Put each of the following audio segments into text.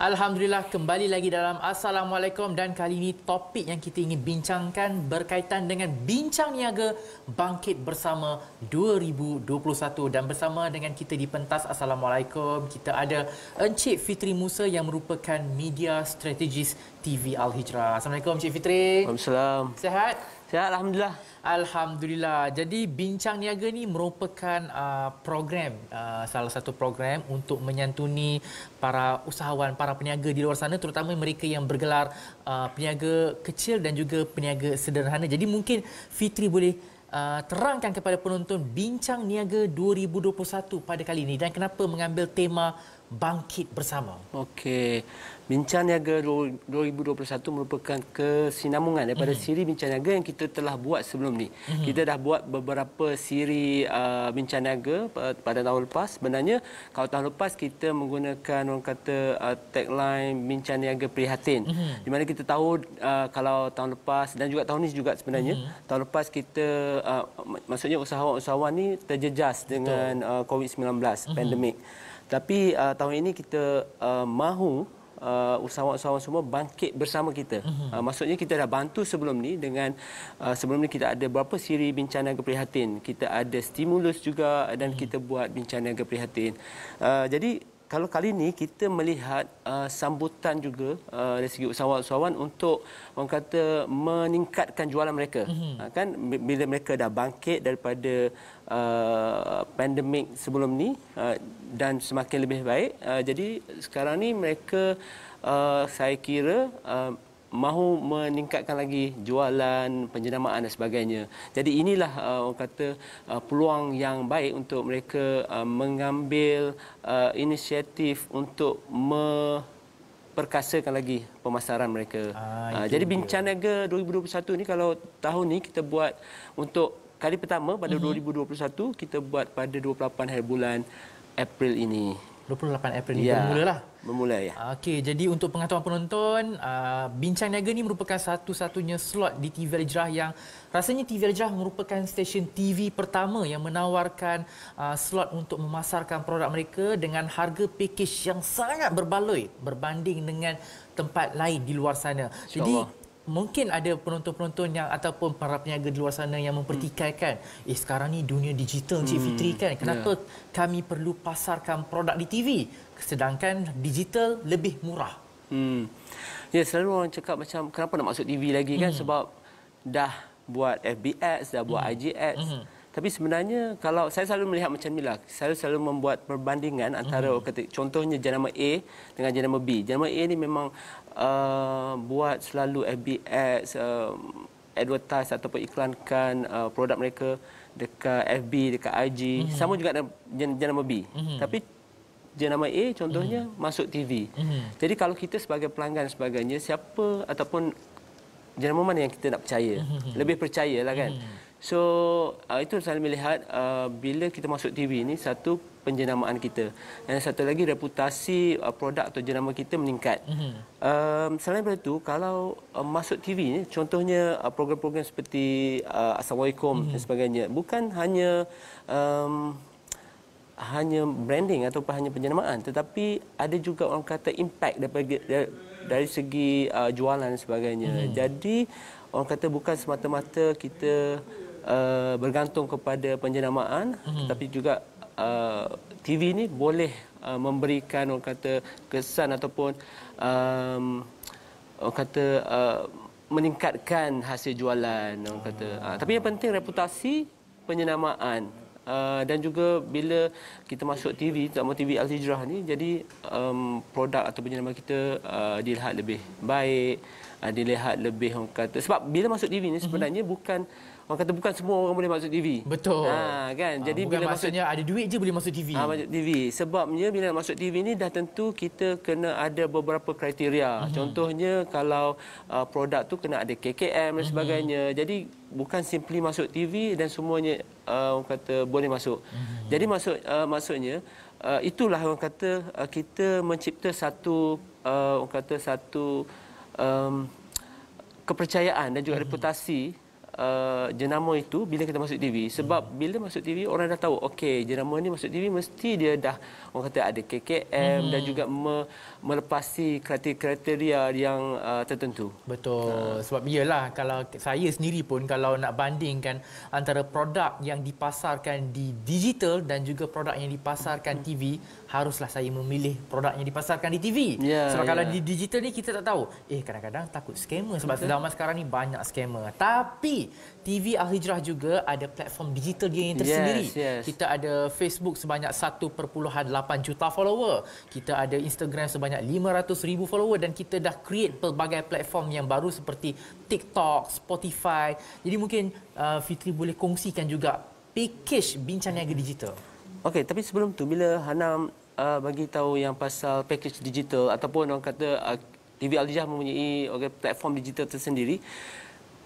Alhamdulillah kembali lagi dalam Assalamualaikum dan kali ini topik yang kita ingin bincangkan berkaitan dengan Bincang Niaga Bangkit Bersama 2021 dan bersama dengan kita di pentas Assalamualaikum kita ada Encik Fitri Musa yang merupakan media strategis TV Al-Hijrah. Assalamualaikum Encik Fitri. Waalaikumsalam. Sehat? Sihat alhamdulillah. Alhamdulillah. Jadi Bincang Niaga ni merupakan uh, program uh, salah satu program untuk menyantuni para usahawan, para peniaga di luar sana terutama mereka yang bergelar uh, peniaga kecil dan juga peniaga sederhana. Jadi mungkin Fitri boleh uh, terangkan kepada penonton Bincang Niaga 2021 pada kali ini dan kenapa mengambil tema bangkit bersama. Okey. Bincang Niaga 2021 merupakan kesinambungan daripada mm-hmm. siri Bincang Niaga yang kita telah buat sebelum ni. Mm-hmm. Kita dah buat beberapa siri uh, Bincang Niaga uh, pada tahun lepas. Sebenarnya kalau tahun lepas kita menggunakan orang kata uh, tagline Bincang Niaga Prihatin. Mm-hmm. Di mana kita tahu uh, kalau tahun lepas dan juga tahun ini juga sebenarnya mm-hmm. tahun lepas kita uh, maksudnya usahawan-usahawan ni terjejas dengan uh, COVID-19 mm-hmm. pandemik. Tapi uh, tahun ini kita uh, mahu Uh, usahawan-usahawan semua bangkit bersama kita. Mhm. Uh, maksudnya kita dah bantu sebelum ni dengan uh, sebelum ni kita ada beberapa siri bencana keprihatin. Kita ada stimulus juga dan mhm. kita buat bencana keprihatin. Uh, jadi kalau kali ini kita melihat uh, sambutan juga uh, dari segi usahawan-usahawan untuk orang kata meningkatkan jualan mereka. Mm-hmm. Uh, kan bila mereka dah bangkit daripada uh, pandemik sebelum ni uh, dan semakin lebih baik. Uh, jadi sekarang ni mereka uh, saya kira uh, mahu meningkatkan lagi jualan penjenamaan dan sebagainya. Jadi inilah uh, orang kata uh, peluang yang baik untuk mereka uh, mengambil uh, inisiatif untuk me perkasakan lagi pemasaran mereka. Ah, uh, jadi Bincang Naga 2021 ni kalau tahun ni kita buat untuk kali pertama pada mm-hmm. 2021 kita buat pada 28 hari bulan April ini. 28 April ini ya. bermula Memulai ya. Okey, jadi untuk pengetahuan penonton, uh, Bincang Niaga ni merupakan satu-satunya slot di TV Aljrah yang rasanya TV Aljrah merupakan stesen TV pertama yang menawarkan uh, slot untuk memasarkan produk mereka dengan harga package yang sangat berbaloi berbanding dengan tempat lain di luar sana. Jadi mungkin ada penonton-penonton yang ataupun para peniaga di luar sana yang mempertikaikan hmm. eh sekarang ni dunia digital Cik hmm. Fitri kan kenapa yeah. kami perlu pasarkan produk di TV sedangkan digital lebih murah hmm. ya yeah, selalu orang cakap macam kenapa nak masuk TV lagi kan hmm. sebab dah buat FB ads dah buat hmm. IG ads hmm. tapi sebenarnya kalau saya selalu melihat macam ni lah saya selalu membuat perbandingan antara hmm. contohnya jenama A dengan jenama B jenama A ni memang Uh, buat selalu FB ads, uh, um, advertise ataupun iklankan uh, produk mereka dekat FB, dekat IG. Mm-hmm. Sama juga dengan jenama B. Mm-hmm. Tapi jenama A contohnya mm-hmm. masuk TV. Mm-hmm. Jadi kalau kita sebagai pelanggan sebagainya, siapa ataupun jenama mana yang kita nak percaya? Mm-hmm. Lebih percayalah kan. Mm-hmm. So uh, itu saya melihat uh, bila kita masuk TV ini satu penjenamaan kita dan satu lagi reputasi uh, produk atau jenama kita meningkat. Mm-hmm. Uh, selain daripada itu kalau uh, masuk TV ini contohnya uh, program-program seperti uh, Assalamualaikum mm-hmm. dan sebagainya bukan hanya um, hanya branding atau hanya penjenamaan tetapi ada juga orang kata impact daripada, dari segi uh, jualan dan sebagainya. Mm-hmm. Jadi orang kata bukan semata-mata kita Uh, bergantung kepada penjenamaan hmm. tetapi juga uh, TV ni boleh uh, memberikan orang kata kesan ataupun um, orang kata uh, meningkatkan hasil jualan orang kata uh, tapi yang penting reputasi penjenamaan Uh, dan juga bila kita masuk TV, tak mahu TV Al Hijrah ni, jadi um, produk atau penjenama kita uh, dilihat lebih baik, uh, dilihat lebih orang kata. Sebab bila masuk TV ni mhm. sebenarnya uh-huh. bukan Orang kata bukan semua orang boleh masuk TV. Betul. Ha, kan? Ha, Jadi bila maksudnya masuk, ada duit je boleh masuk TV. Ha, masuk TV. Sebabnya bila nak masuk TV ni dah tentu kita kena ada beberapa kriteria. Mm -hmm. Contohnya kalau uh, produk tu kena ada KKM dan hmm. sebagainya. Mm -hmm. Jadi bukan simply masuk TV dan semuanya uh, orang kata boleh masuk. Mm -hmm. Jadi maksud uh, maksudnya uh, itulah orang kata uh, kita mencipta satu uh, orang kata satu um, kepercayaan dan juga mm -hmm. reputasi uh, jenama itu bila kita masuk TV sebab hmm. bila masuk TV orang dah tahu okey jenama ni masuk TV mesti dia dah orang kata ada KKM hmm. dan juga me, melepasi kriteria-kriteria yang uh, tertentu betul uh. sebab iyalah kalau saya sendiri pun kalau nak bandingkan antara produk yang dipasarkan di digital dan juga produk yang dipasarkan hmm. TV haruslah saya memilih produk yang dipasarkan di TV yeah, sebab yeah. kalau ya. di digital ni kita tak tahu eh kadang-kadang takut scammer sebab zaman sekarang ni banyak scammer tapi tapi TV Al-Hijrah juga ada platform digital dia yang tersendiri. Yes, yes. Kita ada Facebook sebanyak 1.8 juta follower. Kita ada Instagram sebanyak 500 ribu follower dan kita dah create pelbagai platform yang baru seperti TikTok, Spotify. Jadi mungkin uh, Fitri boleh kongsikan juga package Bincang Niaga Digital. Okey, tapi sebelum tu bila Hanam uh, bagi tahu yang pasal package digital ataupun orang kata uh, TV Al-Hijrah mempunyai okay, platform digital tersendiri,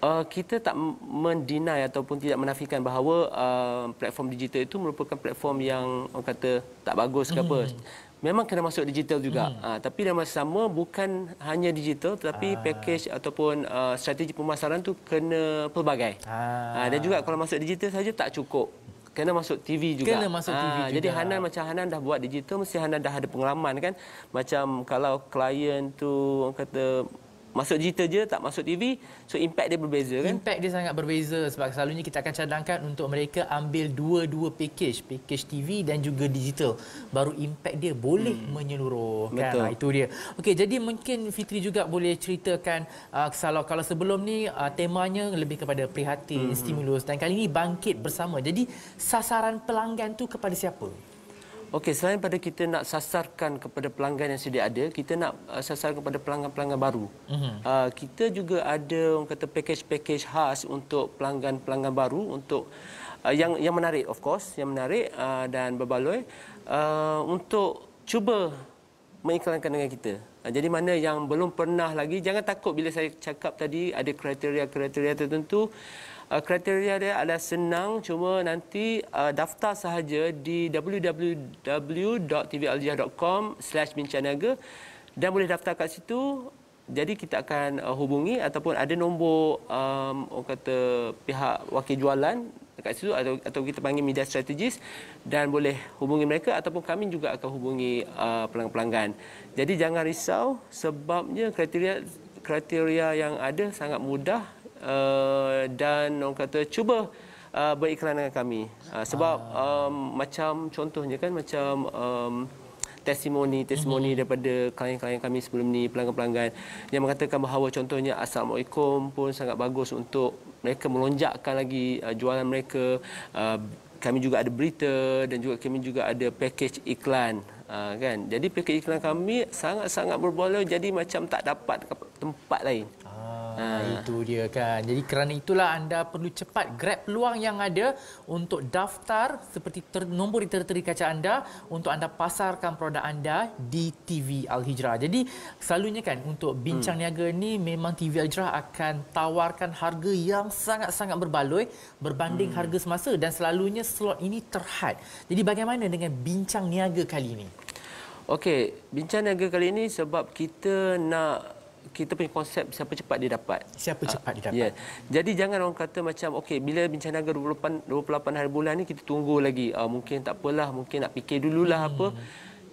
Uh, kita tak mendinai ataupun tidak menafikan bahawa uh, platform digital itu merupakan platform yang orang kata tak bagus ke apa. Hmm. Memang kena masuk digital juga. Hmm. Uh, tapi dalam masa sama bukan hanya digital tetapi ah. package ataupun uh, strategi pemasaran tu kena pelbagai. Ah. Uh, dan juga kalau masuk digital saja tak cukup. Kena masuk TV juga. Kena masuk TV ha, ah, juga. Jadi Hanan macam Hanan dah buat digital, mesti Hanan dah ada pengalaman kan. Macam kalau klien tu, orang kata masuk digital je tak masuk TV so impact dia berbeza kan impact dia sangat berbeza sebab selalunya kita akan cadangkan untuk mereka ambil dua-dua package package TV dan juga digital baru impact dia boleh hmm. menyeluruh kan Betul. itu dia Okay, jadi mungkin Fitri juga boleh ceritakan ah, kalau kalau sebelum ni uh, temanya lebih kepada prihatin hmm. stimulus dan kali ini bangkit bersama jadi sasaran pelanggan tu kepada siapa Okey, selain pada kita nak sasarkan kepada pelanggan yang sedia ada, kita nak uh, sasar kepada pelanggan-pelanggan baru. Uh-huh. Uh, kita juga ada orang kata package-package khas untuk pelanggan-pelanggan baru untuk uh, yang yang menarik of course, yang menarik uh, dan berbaloi uh, untuk cuba mengiklankan dengan kita. Uh, jadi mana yang belum pernah lagi jangan takut bila saya cakap tadi ada kriteria-kriteria tertentu Uh, kriteria dia adalah senang cuma nanti uh, daftar sahaja di www.tvaljah.com/bincangnaga dan boleh daftar kat situ jadi kita akan uh, hubungi ataupun ada nombor um, orang kata pihak wakil jualan kat situ atau atau kita panggil media strategis dan boleh hubungi mereka ataupun kami juga akan hubungi uh, pelanggan-pelanggan. Jadi jangan risau sebabnya kriteria kriteria yang ada sangat mudah uh, Eh, dan orang kata cuba uh, eh, beriklan dengan kami uh, sebab uh. Um, macam contohnya kan macam um, testimoni testimoni hmm. daripada klien-klien kami sebelum ni pelanggan-pelanggan yang mengatakan bahawa contohnya assalamualaikum pun sangat bagus untuk mereka melonjakkan lagi uh, jualan mereka uh, kami juga ada berita dan juga kami juga ada package iklan uh, kan jadi package iklan kami sangat-sangat berbaloi jadi macam tak dapat tempat lain Ha. Itu dia kan. Jadi kerana itulah anda perlu cepat grab peluang yang ada untuk daftar seperti ter- nombor di teritori kaca anda untuk anda pasarkan produk anda di TV Al-Hijrah. Jadi selalunya kan untuk bincang hmm. niaga ni memang TV Al-Hijrah akan tawarkan harga yang sangat-sangat berbaloi berbanding hmm. harga semasa dan selalunya slot ini terhad. Jadi bagaimana dengan bincang niaga kali ini? Okey, bincang niaga kali ini sebab kita nak kita punya konsep siapa cepat dia dapat. Siapa uh, cepat dia dapat. Yeah. Jadi jangan orang kata macam okey bila bencana 28 28 hari bulan ni kita tunggu lagi. Uh, mungkin tak apalah, mungkin nak fikir dululah hmm. apa.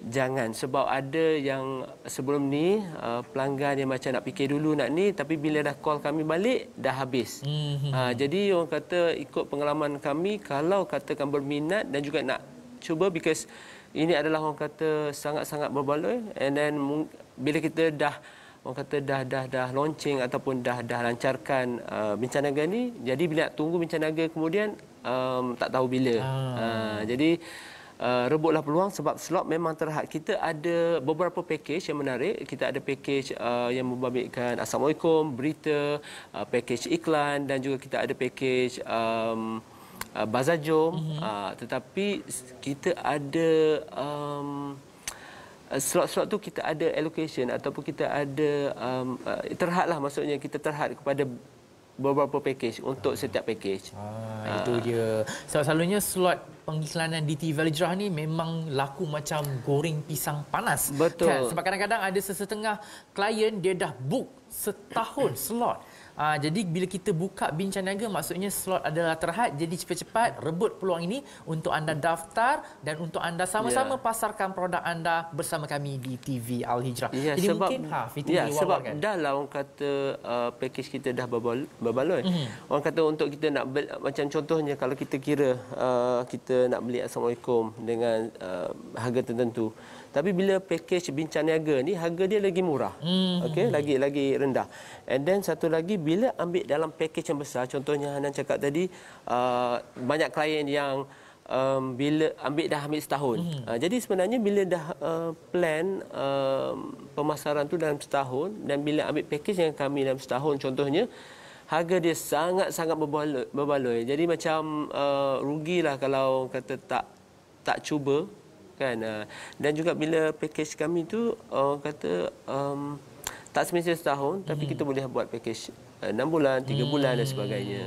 Jangan sebab ada yang sebelum ni uh, pelanggan yang macam nak fikir dulu nak ni tapi bila dah call kami balik dah habis. Hmm. Uh, jadi orang kata ikut pengalaman kami kalau katakan berminat dan juga nak cuba because ini adalah orang kata sangat-sangat berbaloi and then bila kita dah orang kata dah dah dah launching ataupun dah dah lancarkan uh, bencana naga ni jadi bila tunggu bencana naga kemudian um, tak tahu bila ah. uh, jadi Uh, rebutlah peluang sebab slot memang terhad. Kita ada beberapa package yang menarik. Kita ada package uh, yang membabitkan Assalamualaikum, berita, uh, package iklan dan juga kita ada package um, uh, Bazajom. Mm-hmm. Uh, ah, tetapi kita ada... Um, Eh, slot-slot tu kita ada allocation ataupun kita ada um, uh, eh, terhadlah maksudnya kita terhad kepada beberapa package untuk setiap package. Ah, ah. itu dia. Sebab selalunya slot pengiklanan di TV Valijrah ni memang laku macam goreng pisang panas. Betul. Kan? Sebab kadang-kadang ada sesetengah klien dia dah book setahun slot. Uh, jadi bila kita buka bincang niaga maksudnya slot adalah terhad jadi cepat-cepat rebut peluang ini untuk anda daftar dan untuk anda sama-sama yeah. pasarkan produk anda bersama kami di TV Al Hijrah. Yeah, jadi sebab, mungkin ha fitur yeah, ya, sebab dah lah orang kata uh, package kita dah berbaloi. Mm. Orang kata untuk kita nak beli, macam contohnya kalau kita kira uh, kita nak beli assalamualaikum dengan uh, harga tertentu tapi bila package bincang niaga ni harga dia lagi murah. Hmm. Okey, lagi lagi rendah. And then satu lagi bila ambil dalam package yang besar, contohnya Hanan cakap tadi uh, banyak klien yang um, bila ambil dah ambil setahun. Hmm. Uh, jadi sebenarnya bila dah uh, plan uh, pemasaran tu dalam setahun dan bila ambil package yang kami dalam setahun contohnya harga dia sangat-sangat berbaloi, berbaloi. Jadi macam uh, rugilah kalau kata tak tak cuba kan ah, dan juga bila pakej kami tu orang kata um, tak semestinya setahun tapi hmm. kita boleh buat pakej uh, 6 bulan 3 hmm. bulan dan hmm. sebagainya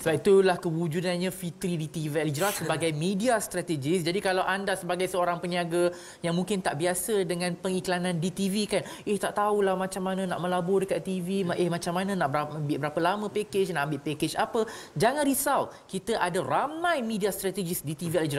sebab itulah kewujudannya Fitri di TV al sebagai media strategis. Jadi kalau anda sebagai seorang peniaga yang mungkin tak biasa dengan pengiklanan di TV kan, eh tak tahulah macam mana nak melabur dekat TV, eh macam mana nak ambil berapa lama package, nak ambil package apa. Jangan risau. Kita ada ramai media strategis di TV al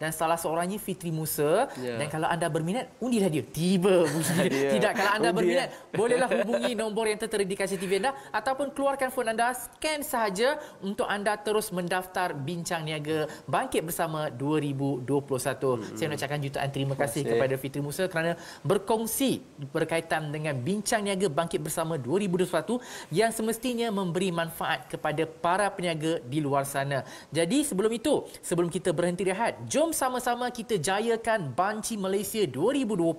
dan salah seorangnya Fitri Musa. Yeah. Dan kalau anda berminat, undilah dia. Tiba. yeah. Tidak. Kalau anda Undi, berminat, bolehlah hubungi nombor yang tertera di kasih TV anda ataupun keluarkan phone anda, scan sahaja untuk anda terus mendaftar Bincang Niaga Bangkit Bersama 2021. Hmm. Saya nak ucapkan jutaan terima kasih okay. kepada Fitri Musa kerana berkongsi berkaitan dengan Bincang Niaga Bangkit Bersama 2021 yang semestinya memberi manfaat kepada para peniaga di luar sana. Jadi sebelum itu, sebelum kita berhenti rehat, jom sama-sama kita jayakan Banci Malaysia 2020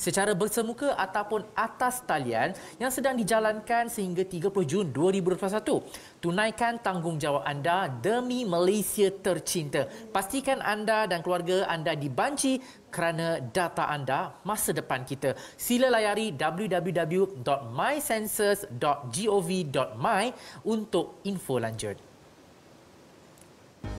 secara bersemuka ataupun atas talian yang sedang dijalankan sehingga 30 Jun 2021. Tunaikan tanggungjawab tanggungjawab anda demi Malaysia tercinta. Pastikan anda dan keluarga anda dibanci kerana data anda masa depan kita. Sila layari www.mysensors.gov.my untuk info lanjut.